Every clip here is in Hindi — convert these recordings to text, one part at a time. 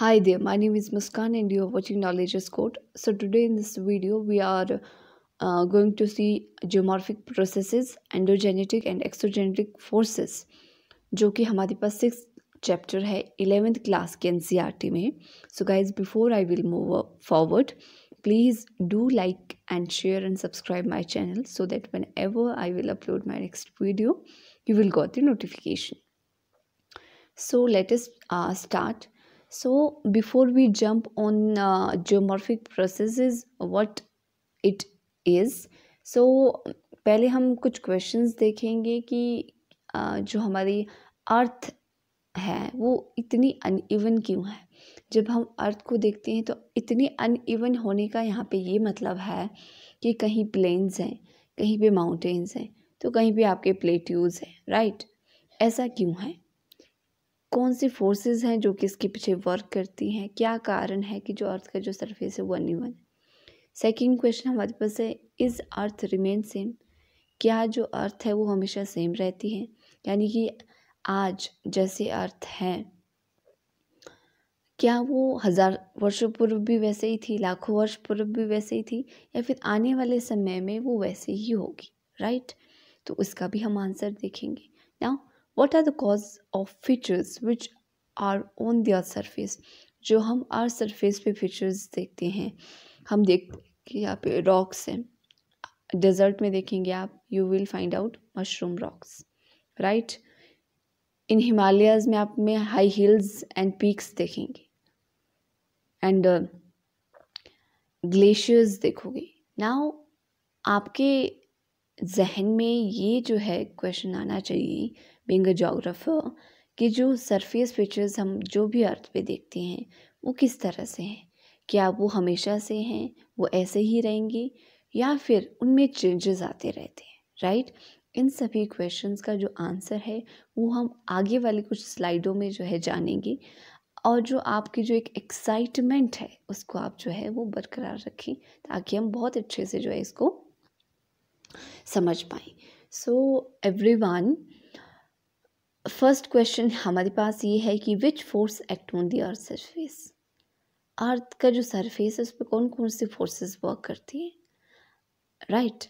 Hi there, my name is Muskan and you are watching Knowledge is Code. So today in this video, we are uh, going to see geomorphic processes, endogenetic and exogenetic forces. Which is our sixth chapter in 11th class in NCRT. Mein. So guys, before I will move forward, please do like and share and subscribe my channel so that whenever I will upload my next video, you will got the notification. So let us uh, start. so before we jump on uh, geomorphic processes what it is so पहले हम कुछ questions देखेंगे कि uh, जो हमारी अर्थ है वो इतनी अनइवन क्यों है जब हम अर्थ को देखते हैं तो इतनी अनइवन होने का यहाँ पे ये मतलब है कि कहीं प्लेन्स हैं कहीं पे माउंटेन्स हैं तो कहीं पे आपके प्लेट्यूज़ हैं राइट ऐसा क्यों है कौन सी फोर्सेस हैं जो कि इसके पीछे वर्क करती हैं क्या कारण है कि जो अर्थ का जो सरफेस है वो अनइवन सेकेंड क्वेश्चन हमारे पास है इज़ अर्थ रिमेन सेम क्या जो अर्थ है वो हमेशा सेम रहती है यानी कि आज जैसे अर्थ है क्या वो हज़ार वर्षों पूर्व भी वैसे ही थी लाखों वर्ष पूर्व भी वैसे ही थी या फिर आने वाले समय में वो वैसे ही होगी राइट तो उसका भी हम आंसर देखेंगे ना what are the cause of features which are on their surface जो हम आर सरफेस पे फीचर्स देखते हैं हम देख कि पे रॉक्स हैं डेजर्ट में देखेंगे आप you will find out mushroom rocks right in Himalayas में आप में हाई हिल्स एंड पीक्स देखेंगे एंड ग्लेशियर्स uh, देखोगे नाउ आपके जहन में ये जो है क्वेश्चन आना चाहिए बिंग अ जोग्राफ़र कि जो सरफेस फीचर्स हम जो भी अर्थ पे देखते हैं वो किस तरह से हैं क्या वो हमेशा से हैं वो ऐसे ही रहेंगे या फिर उनमें चेंजेस आते रहते हैं राइट इन सभी क्वेश्चंस का जो आंसर है वो हम आगे वाले कुछ स्लाइडों में जो है जानेंगे और जो आपकी जो एक एक्साइटमेंट है उसको आप जो है वो बरकरार रखें ताकि हम बहुत अच्छे से जो है इसको समझ पाएँ so every one first question हमारे पास ये है कि which force act on the earth surface earth का जो सरफेस है उस पर कौन कौन सी फोर्सेस वर्क करती हैं राइट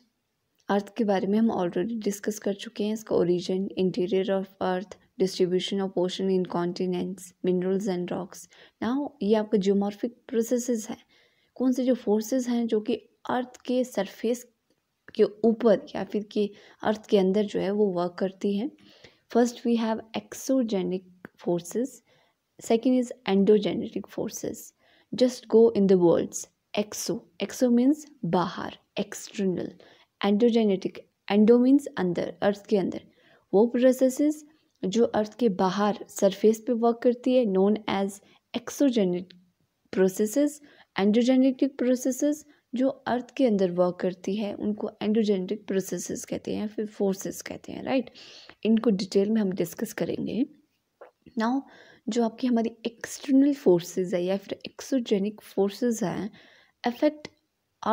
अर्थ के बारे में हम ऑलरेडी डिस्कस कर चुके हैं इसका origin interior of earth distribution of ocean in continents minerals and rocks ना ये आपका जियोमॉर्फिक प्रोसेसेस हैं कौन से जो फोर्सेस हैं जो कि अर्थ के सरफेस के ऊपर या फिर कि अर्थ के अंदर जो है वो वर्क करती है first we have exogenic forces second is endogenetic forces just go in the worlds exo exo means बाहर एक्सटर्नल एंडोजेनेटिक एंडो मीन्स अंदर अर्थ के अंदर वो प्रोसेसेस जो अर्थ के बाहर सरफेस पे वर्क करती है known as exogenic processes endogenetic processes जो अर्थ के अंदर वर्क करती है उनको एंडोजेनेटिक प्रोसेसेस कहते हैं फिर फोर्सेस कहते हैं राइट इनको डिटेल में हम डिस्कस करेंगे नाउ जो आपकी हमारी एक्सटर्नल फोर्सेस है या फिर एक्सोजेनिक फोर्सेस हैं affect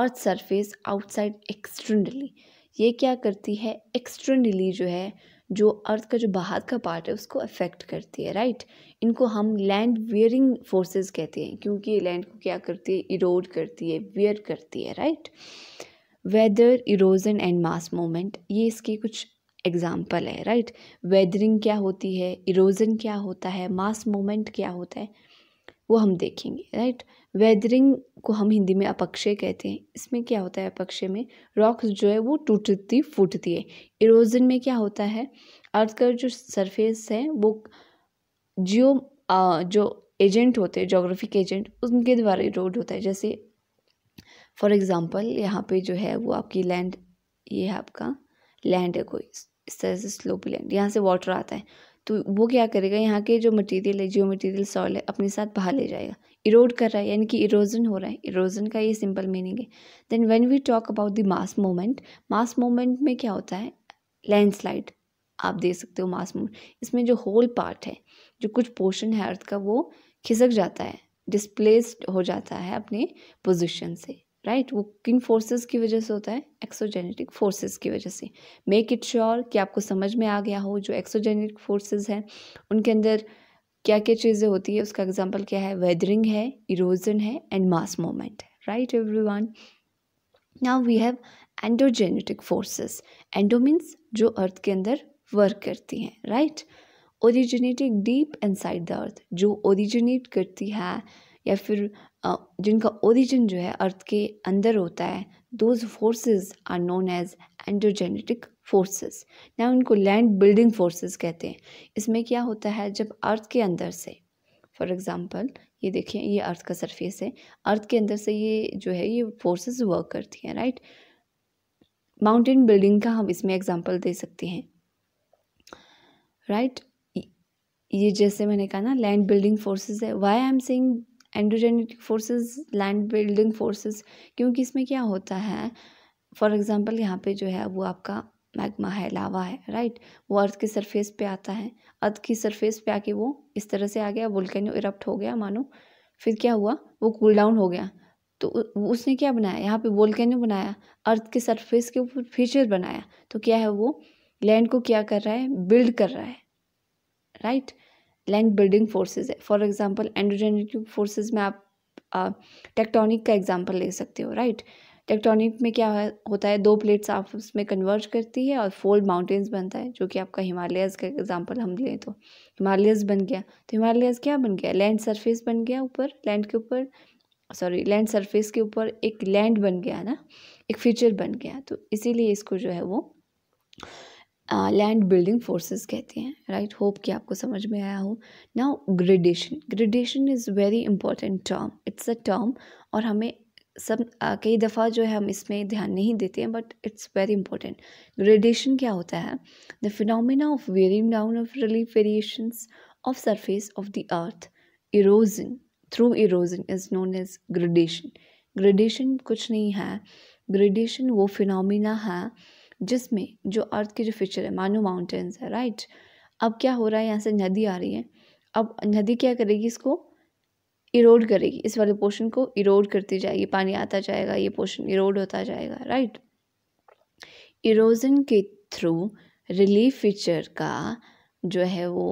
earth surface outside externally ये क्या करती है एक्सटर्नली जो है जो अर्थ का जो बाहर का पार्ट है उसको अफेक्ट करती है राइट इनको हम लैंड वियरिंग फोर्सेस कहते हैं क्योंकि ये लैंड को क्या करती है इरोड करती है वियर करती है right weather erosion and mass moment ये इसके कुछ एग्जाम्पल है राइट वेदरिंग क्या होती है इरोजन क्या होता है मास मोमेंट क्या होता है वो हम देखेंगे राइट right? वेदरिंग को हम हिंदी में अपक्षय कहते हैं इसमें क्या होता है अपक्षय में रॉक्स जो है वो टूटती फूटती है इरोजन में क्या होता है अर्थ का जो सरफेस है वो जियो जो एजेंट होते हैं जोग्राफिक एजेंट उनके द्वारा इरोड होता है जैसे फॉर एग्ज़ाम्पल यहाँ पे जो है वो आपकी लैंड ये है आपका लैंड है कोई इस तरह से स्लोप लैंड यहाँ से वाटर आता है तो वो क्या करेगा यहाँ के जो मटेरियल है जियो मटेरियल सॉल है अपने साथ बाहर ले जाएगा इरोड कर रहा है यानी कि इरोजन हो रहा है इरोजन का ये सिंपल मीनिंग है then when we talk about the mass moment mass moment में क्या होता है लैंडस्लाइड आप दे सकते हो मास मोमेंट इसमें जो होल पार्ट है जो कुछ पोर्शन है अर्थ का वो खिसक जाता है डिस्प्लेस्ड हो जाता है अपने पोजिशन से राइट right? वो किन फोर्सेस की वजह से होता है एक्सोजेनेटिक फोर्सेस की वजह से मेक इट श्योर कि आपको समझ में आ गया हो जो एक्सोजेनेटिक फोर्सेस हैं उनके अंदर क्या क्या चीज़ें होती है उसका एग्जाम्पल क्या है वेदरिंग है इरोजन है एंड मास मोमेंट है right every one now we have endogenetic forces endo means जो अर्थ के अंदर वर्क करती हैं right originating deep inside the earth जो ओरिजिनेट करती है या फिर जिनका ओरिजिन जो है अर्थ के अंदर होता है those forces are known as endogenetic forces या उनको लैंड बिल्डिंग फोर्सेज कहते हैं इसमें क्या होता है जब अर्थ के अंदर से फॉर एग्ज़ाम्पल ये देखें ये अर्थ का सरफेस है अर्थ के अंदर से ये जो है ये फोर्सेस वर्क करती हैं राइट माउंटेन बिल्डिंग का हम इसमें एग्जांपल दे सकते हैं राइट right? ये जैसे मैंने कहा ना लैंड बिल्डिंग फोर्सेज है why I am saying endogenetic forces land building forces क्योंकि इसमें क्या होता है फॉर एग्ज़ाम्पल यहाँ पे जो है वो आपका मैग्मा है लावा है राइट वो अर्थ के सरफेस पे आता है अर्थ की सरफेस पे आके वो इस तरह से आ गया वोल्केनो इरप्ट हो गया मानो फिर क्या हुआ वो कूल डाउन हो गया तो उसने क्या बनाया यहाँ पे वोल्केनो बनाया अर्थ के सरफेस के ऊपर फीचर बनाया तो क्या है वो लैंड को क्या कर रहा है बिल्ड कर रहा है right right? Land building forces है फॉर एग्ज़ाम्पल एंड्रोजेनिक फोर्सेज में आप टेक्टोनिक का एग्जाम्पल ले सकते हो राइट टेक्टोनिक में क्या होता है दो प्लेट्स आप उसमें कन्वर्ज करती है और फोल्ड माउंटेन्स बनता है जो कि आपका हिमालयस का एग्ज़ाम्पल हम लें तो हिमालयस बन गया तो हिमालयस क्या बन गया लैंड सरफेस बन गया ऊपर लैंड के ऊपर सॉरी लैंड सरफेस के ऊपर एक लैंड बन गया ना एक फीचर बन गया तो इसीलिए इसको जो है वो लैंड बिल्डिंग फोर्सेस कहते हैं राइट होप कि आपको समझ में आया हो now gradation gradation is very important term it's a term और हमें सब uh, कई दफ़ा जो है हम इसमें ध्यान नहीं देते हैं but it's very important gradation क्या होता है the phenomena of wearing down of relief variations of surface of the earth erosion through erosion is known as gradation gradation कुछ नहीं है ग्रेडेशन वो फिनोमिना है जिसमें जो अर्थ की जो फीचर है मानो माउंटेन्स है राइट अब क्या हो रहा है यहाँ से नदी आ रही है अब नदी क्या करेगी इसको इरोड करेगी इस वाले पोर्शन को इरोड करती जाएगी पानी आता जाएगा ये पोर्शन इरोड होता जाएगा राइट इरोजन के थ्रू रिलीफ फीचर का जो है वो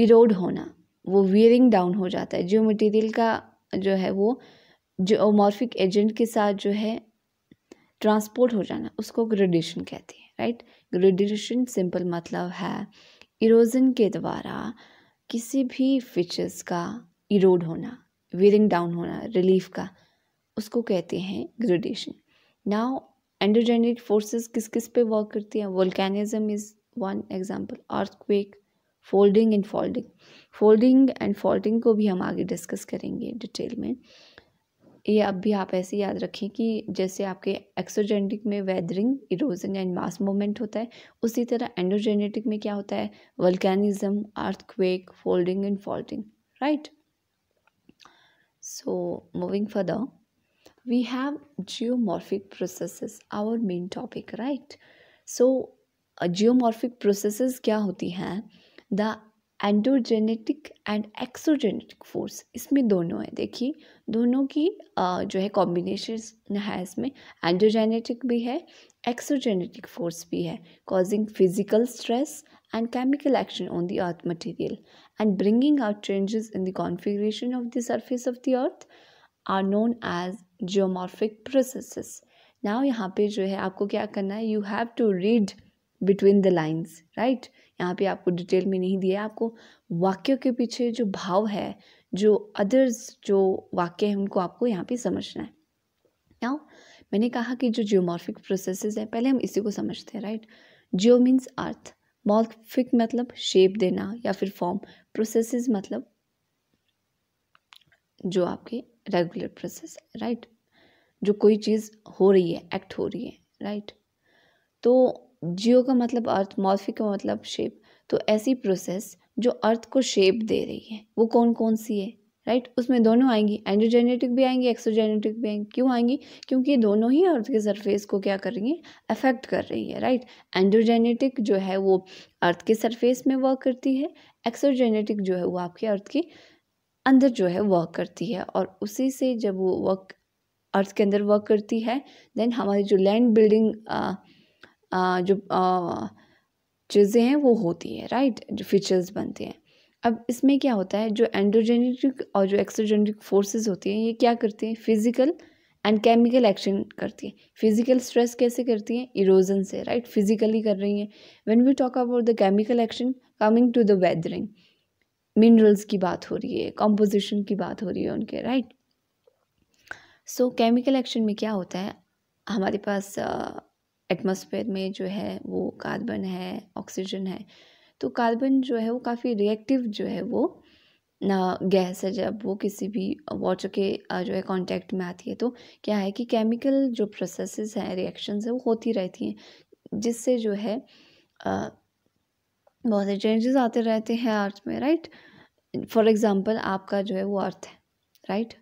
इरोड होना वो वियरिंग डाउन हो जाता है जियो मटेरियल का जो है वो मॉर्फिक एजेंट के साथ जो है ट्रांसपोर्ट हो जाना उसको ग्रेडेशन कहते हैं राइट ग्रेडेशन सिंपल मतलब है इरोजन के द्वारा किसी भी फीचर्स का इरोड होना वेरिंग डाउन होना रिलीफ का उसको कहते हैं ग्रेडेशन नाउ एंडोजेनिक फोर्सेस किस किस पे वर्क करती हैं volcanism is one example earthquake folding and folding folding and folding को भी हम आगे डिस्कस करेंगे डिटेल में ये अब भी आप ऐसे याद रखें कि जैसे आपके एक्सोजेनेटिक में weathering erosion and mass moment होता है उसी तरह एंडोजेनेटिक में क्या होता है vulcanism earthquake folding and faulting right so moving further the we have geomorphic process our main topic right so geomorphic process क्या होती हैं the endogenetic and exogenetic force इसमें दोनों है देखिए दोनों की जो है कॉम्बिनेशन है इसमें एंडोजेनेटिक भी है एक्सोजेनेटिक फोर्स भी है causing physical stress and chemical action on the earth material and bringing out changes in the configuration of the surface of the earth are known as geomorphic processes now यहाँ पर जो है आपको क्या करना है you have to read between the lines right यहाँ पे आपको डिटेल में नहीं दिया आपको वाक्यों के पीछे जो भाव है जो अदर्स जो वाक्य हैं उनको आपको यहाँ पे समझना है नाउ मैंने कहा कि जो जियोमॉर्फिक प्रोसेसेस हैं पहले हम इसी को समझते हैं right geo means earth morphic मतलब शेप देना या फिर फॉर्म प्रोसेसेस मतलब जो आपके रेगुलर प्रोसेस राइट जो कोई चीज़ हो रही है एक्ट हो रही है राइट तो जियो का मतलब अर्थ मॉर्फिक का मतलब शेप तो ऐसी प्रोसेस जो अर्थ को शेप दे रही है वो कौन कौन सी है राइट उसमें दोनों आएंगी एंडोजेनेटिक भी आएंगी एक्सोजेनेटिक भी आएंगी क्यों आएंगी क्योंकि ये दोनों ही अर्थ के सरफेस को क्या कर रही है अफेक्ट कर रही है राइट एंडोजेनेटिक जो है वो अर्थ के सरफेस में वर्क करती है एक्सोजेनेटिक जो है वो आपके अर्थ के अंदर जो है वर्क करती है और उसी से जब वो वर्क अर्थ के अंदर वर्क करती है देन हमारी जो लैंड बिल्डिंग जो चीज़ें हैं वो होती है राइट जो फीचर्स बनते हैं अब इसमें क्या होता है जो एंड्रोजेनेटिक और जो एक्सट्रोजेनेटिक फोर्सेस होती हैं ये क्या करती हैं फिजिकल एंड केमिकल एक्शन करती है फिजिकल स्ट्रेस कैसे करती हैं इरोजन से राइट फिजिकली कर रही हैं when we talk about the chemical action coming to the weathering minerals की बात हो रही है कॉम्पोजिशन की बात हो रही है उनके राइट सो केमिकल एक्शन में क्या होता है हमारे पास uh, एटमॉस्फेयर में जो है वो कार्बन है ऑक्सीजन है तो कार्बन जो है वो काफ़ी रिएक्टिव जो है वो ना गैस है जब वो किसी भी वाटर के जो है कांटेक्ट में आती है तो क्या है कि केमिकल जो प्रोसेसेस हैं रिएक्शंस हैं वो होती रहती हैं जिससे जो है बहुत से चेंजेस आते रहते हैं अर्थ में राइट फॉर एग्ज़ाम्पल आपका जो है वो अर्थ है राइट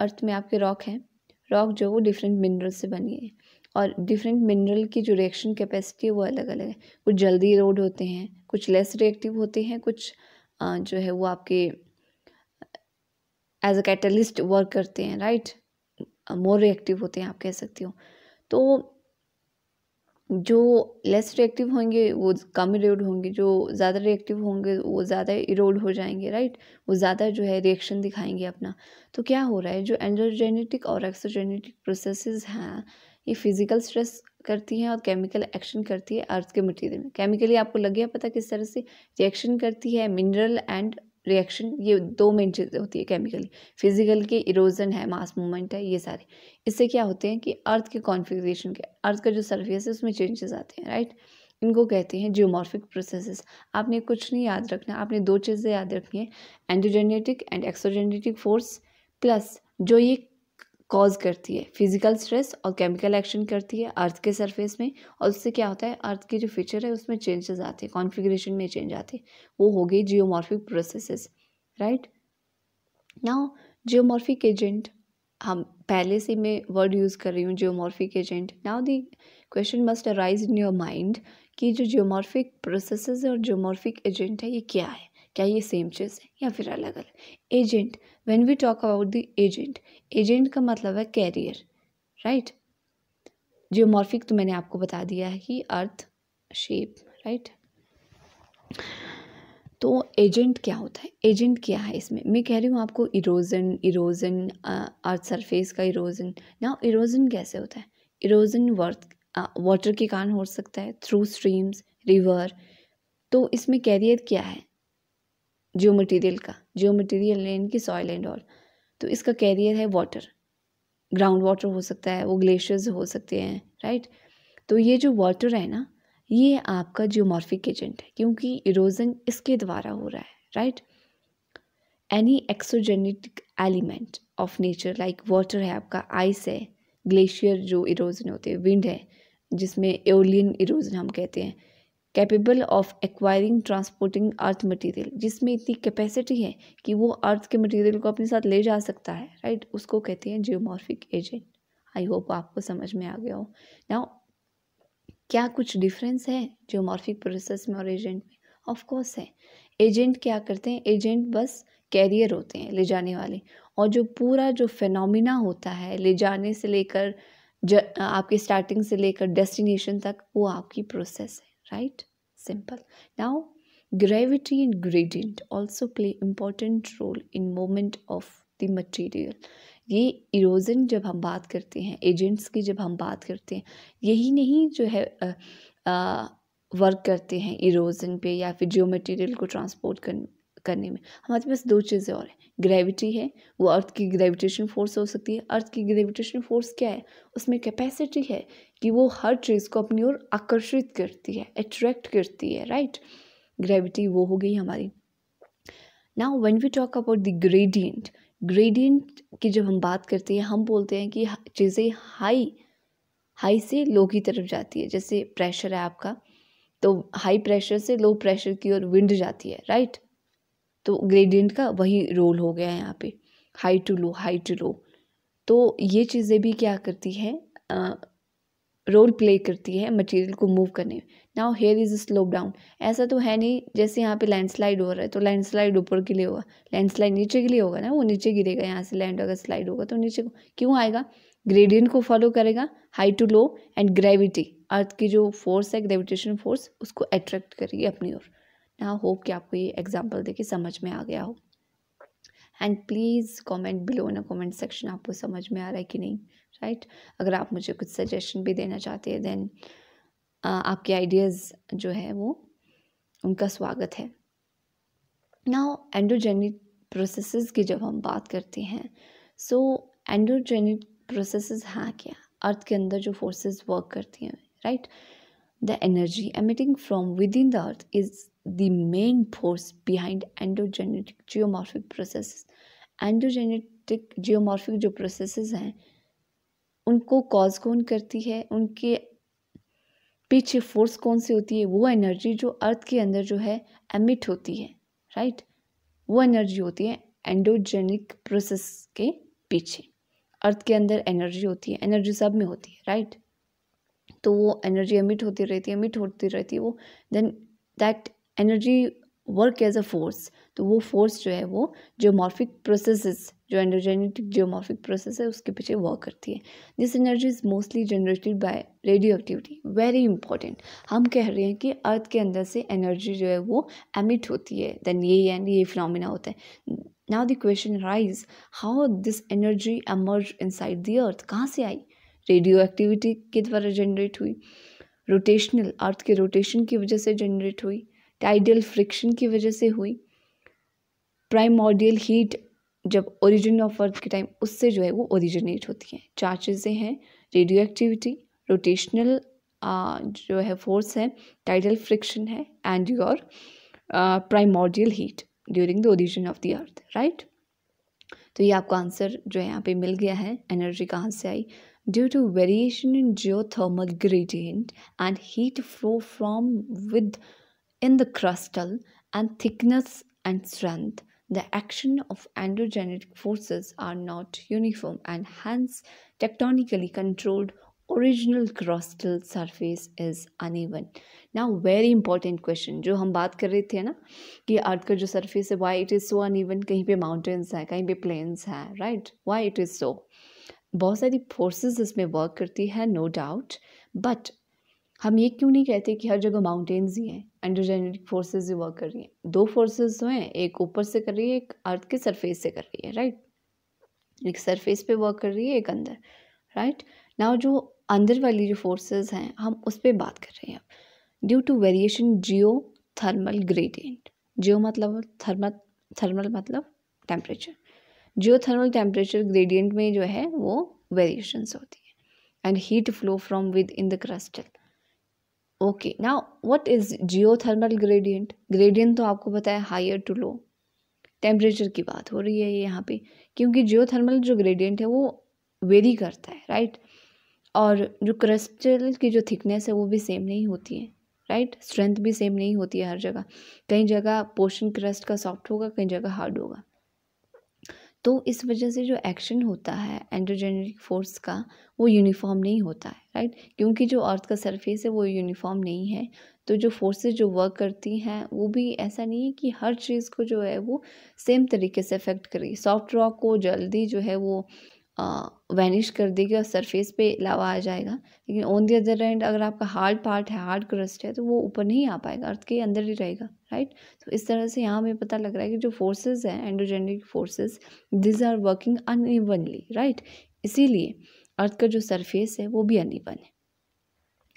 अर्थ में आपके रॉक हैं रॉक जो वो डिफरेंट मिनरल से बनी है और डिफरेंट मिनरल की जो रिएक्शन कैपेसिटी है वो अलग अलग है कुछ जल्दी रोड होते हैं कुछ लेस रिएक्टिव होते हैं कुछ जो है वो आपके एज अ कैटलिस्ट वर्क करते हैं राइट मोर रिएक्टिव होते हैं आप कह सकते हो तो जो लेस रिएक्टिव होंगे वो कम इरोड होंगे जो ज़्यादा रिएक्टिव होंगे वो ज़्यादा इरोड हो जाएंगे राइट वो ज़्यादा जो है रिएक्शन दिखाएंगे अपना तो क्या हो रहा है जो एंड्रोजेनेटिक और एक्सोजेनेटिक प्रोसेसेस हैं ये फिजिकल स्ट्रेस करती हैं और केमिकल एक्शन करती है अर्थ के मटेरियल में केमिकली आपको लग गया पता किस तरह से रिएक्शन करती है मिनरल एंड रिएक्शन ये दो मेन चीज़ें होती है केमिकली फिजिकल के इरोजन है मास मूवमेंट है ये सारे इससे क्या होते हैं कि अर्थ के कॉन्फिग्रेशन के अर्थ का जो सर्फेस है उसमें चेंजेस आते हैं राइट इनको कहते हैं जियोमॉर्फिक प्रोसेसेस आपने कुछ नहीं याद रखना आपने दो चीज़ें याद रखनी है endogenetic and exogenetic force plus जो ये कॉज करती है फिजिकल स्ट्रेस और केमिकल एक्शन करती है अर्थ के सरफेस में और उससे क्या होता है अर्थ की जो फीचर है उसमें चेंजेस आते हैं कॉन्फिग्रेशन में चेंज आते हैं वो हो गई geomorphic processes right now geomorphic agent हम पहले से मैं वर्ड यूज़ कर रही हूँ geomorphic agent now the question must arise in your mind कि जो जियोमॉर्फिक प्रोसेसेस और जियोमॉर्फिक एजेंट है ये क्या है क्या ये सेम चीज़ है या फिर अलग अलग agent when we talk about the agent agent का मतलब है कैरियर राइट जियोमॉर्फिक तो मैंने आपको बता दिया है कि अर्थ शेप राइट तो एजेंट क्या होता है एजेंट क्या है इसमें मैं कह रही हूँ आपको इरोजन इरोजन अर्थ सरफेस का इरोजन ना इरोजन कैसे होता है इरोजन वर्थ वाटर के कारण हो सकता है थ्रू स्ट्रीम्स रिवर तो इसमें कैरियर क्या है जियो मटीरियल का जियो मटीरियल यानी कि सॉयल एंड ऑल तो इसका कैरियर है वाटर ग्राउंड वाटर हो सकता है वो ग्लेशियर्स हो सकते हैं राइट तो ये जो वाटर है ना ये आपका जियोमॉर्फिक एजेंट है क्योंकि इरोजन इसके द्वारा हो रहा है right any exogenetic element of nature like water है आपका आइस है ग्लेशियर जो इरोजन होते हैं विंड है जिसमें एओलियन इरोजन हम कहते हैं capable of acquiring transporting earth material जिसमें इतनी कैपेसिटी है कि वो अर्थ के मटेरियल को अपने साथ ले जा सकता है राइट उसको कहते हैं जियोमॉर्फिक एजेंट आई होप आपको समझ में आ गया हो नाउ क्या कुछ डिफरेंस है जियोमॉर्फिक प्रोसेस में और एजेंट में ऑफकोर्स है एजेंट क्या करते हैं एजेंट बस कैरियर होते हैं ले जाने वाले और जो पूरा जो फेनोमिना होता है ले जाने से लेकर आपके स्टार्टिंग से लेकर डेस्टिनेशन तक वो आपकी प्रोसेस है right simple now gravity and gradient also play important role in moment of the material ये इरोजन जब हम बात करते हैं एजेंट्स की जब हम बात करते हैं यही नहीं जो है आ, आ, वर्क करते हैं इरोजन पे या फिर जो मटेरियल को ट्रांसपोर्ट कर करने में हमारे पास दो चीज़ें और हैं ग्रेविटी है वो अर्थ की ग्रेविटेशन फोर्स हो सकती है अर्थ की ग्रेविटेशन फोर्स क्या है उसमें कैपेसिटी है कि वो हर चीज़ को अपनी ओर आकर्षित करती है अट्रैक्ट करती है राइट ग्रेविटी वो हो गई हमारी now when we talk about the gradient gradient की जब हम बात करते हैं हम बोलते हैं कि चीज़ें हाई हाई से लो की तरफ जाती है जैसे प्रेशर है आपका तो हाई प्रेशर से लो प्रेशर की ओर विंड जाती है राइट तो ग्रेडियंट का वही रोल हो गया है यहाँ पे high to low high to low तो ये चीज़ें भी क्या करती है रोल प्ले करती है मटेरियल को मूव करने में now here is slow down ऐसा तो है नहीं जैसे यहाँ पे लैंडस्लाइड हो रहा है तो लैंडस्लाइड ऊपर के लिए होगा लैंडस्लाइड नीचे के लिए होगा ना वो नीचे गिरेगा यहाँ से लैंड अगर स्लाइड होगा तो नीचे क्यों आएगा ग्रेडियंट को फॉलो करेगा high to low and gravity earth की जो फोर्स है ग्रेविटेशन फोर्स उसको अट्रैक्ट करेगी अपनी ओर ना होप कि आपको ये एग्जाम्पल देके समझ में आ गया हो and please comment below in comment section आपको समझ में आ रहा है कि नहीं राइट right? अगर आप मुझे कुछ सजेशन भी देना चाहते हैं देन आपके आइडियाज़ जो है वो उनका स्वागत है ना एंडोजेनिक प्रोसेस की जब हम बात करते हैं सो एंडोजेनिक प्रोसेस हैं क्या अर्थ के अंदर जो फोर्सेस वर्क करती हैं right right? The energy emitting from within the earth is the main force behind endogenic geomorphic processes endogenetic geomorphic जो प्रोसेसेस हैं उनको कॉज कौन करती है उनके पीछे फोर्स कौन सी होती है वो एनर्जी जो अर्थ के अंदर जो है एमिट होती है राइट वो एनर्जी होती है एंडोजेनिक प्रोसेस के पीछे अर्थ के अंदर एनर्जी होती है एनर्जी सब में होती है राइट तो वो एनर्जी एमिट होती रहती है एमिट होती रहती है वो then that energy work as a force तो वो फोर्स जो है वो जियोमॉर्फिक प्रोसेसेस जो एनर्जेनेटिक जियोमॉर्फिक प्रोसेस है उसके पीछे वर्क करती है this energy is mostly generated by radioactivity very important हम कह रहे हैं कि अर्थ के अंदर से एनर्जी जो है वो एमिट होती है देन ये एंड ये फिनोमिना होता है now the question rise how this energy emerge inside the earth कहाँ से आई रेडियो एक्टिविटी के द्वारा जनरेट हुई रोटेशनल अर्थ के रोटेशन की वजह से जनरेट हुई टाइडल फ्रिक्शन की वजह से हुई प्राइमोडियल हीट जब ओरिजिन ऑफ अर्थ के टाइम उससे जो है वो ओरिजिनेट होती हैं चार चीज़ें हैं रेडियो एक्टिविटी रोटेशनल जो है फोर्स है टाइडल फ्रिक्शन है and your primordial heat during the origin of the earth right तो ये आपको आंसर जो है यहाँ पे मिल गया है एनर्जी कहाँ से आई due to variation in geothermal gradient and heat flow from within the crustal and thickness and strength the action of androgenic forces are not uniform and hence tectonically controlled original crustal surface is uneven. Now, very important question: जो हम बात कर रहे थे ना कि अर्थ का जो सरफेस है वाई इट इज़ सो कहीं पे माउंटेन्स है कहीं पे प्लेन्स है राइट बहुत सारी फोर्सेस इसमें वर्क करती है नो डाउट बट हम ये क्यों नहीं कहते कि हर जगह माउंटेन्स ही हैं एंड्रोजेनेटिक फोर्सेस ही वर्क कर रही हैं दो फोर्सेस तो हैं एक ऊपर से कर रही है एक अर्थ के सरफेस से कर रही है राइट एक सरफेस पे वर्क कर रही है एक अंदर राइट नाउ जो अंदर वाली जो फोर्सेस हैं हम उस पर बात कर रहे हैं due to variation geothermal gradient geo मतलब थर्मल थर्मल मतलब टेम्परेचर जियोथर्मल टेम्परेचर ग्रेडियंट में जो है वो वेरिएशंस होती है and heat flow from within the crustal okay now what is geothermal gradient gradient तो आपको पता है हायर टू लो टेम्परेचर की बात हो रही है ये यहाँ पे क्योंकि जियोथर्मल जो ग्रेडियंट है वो वेरी करता है राइट और जो क्रस्टल की जो थिकनेस है वो भी सेम नहीं होती है राइट स्ट्रेंथ भी सेम नहीं होती है हर जगह कई जगह पोर्शन क्रस्ट का सॉफ्ट होगा कहीं जगह हार्ड होगा तो इस वजह से जो एक्शन होता है एंड्रोजेनेटिक फोर्स का वो यूनिफॉर्म नहीं होता है राइट क्योंकि जो अर्थ का सरफेस है वो यूनिफॉर्म नहीं है तो जो फोर्सेस जो वर्क करती हैं वो भी ऐसा नहीं है कि हर चीज़ को जो है वो सेम तरीके से अफेक्ट करेगी सॉफ्ट रॉक को जल्दी जो है वो वैनिश कर देगी और सरफेस पे लावा आ जाएगा लेकिन ऑन दी अदर एंड अगर आपका हार्ड पार्ट है हार्ड क्रस्ट है तो वो ऊपर नहीं आ पाएगा अर्थ के अंदर ही रहेगा राइट तो इस तरह से यहाँ हमें पता लग रहा है कि जो फोर्सेस हैं endogenic forces these are working unevenly right इसीलिए अर्थ का जो सरफेस है वो भी अनइवन है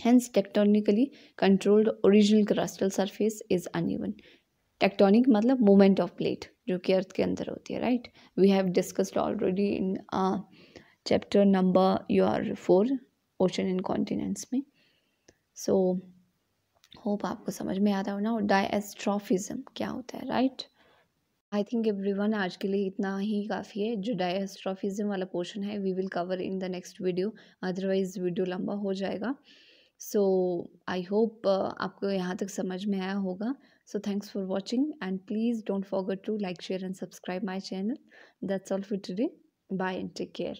hence tectonically controlled original crustal surface is uneven tectonic मतलब मोमेंट ऑफ प्लेट जो कि अर्थ के अंदर होती है right we have discussed already in chapter number you are four ocean and continents में सो होप आपको समझ में आता हो ना और डायस्ट्रॉफिज़म क्या होता है right I think everyone आज के लिए इतना ही काफ़ी है जो डायस्ट्रॉफिज़म वाला पोर्शन है we will cover in the next video otherwise video लंबा हो जाएगा सो आई होप आपको यहाँ तक समझ में आया होगा So thanks for watching and please don't forget to like, share and subscribe my channel. That's all for today. Bye and take care.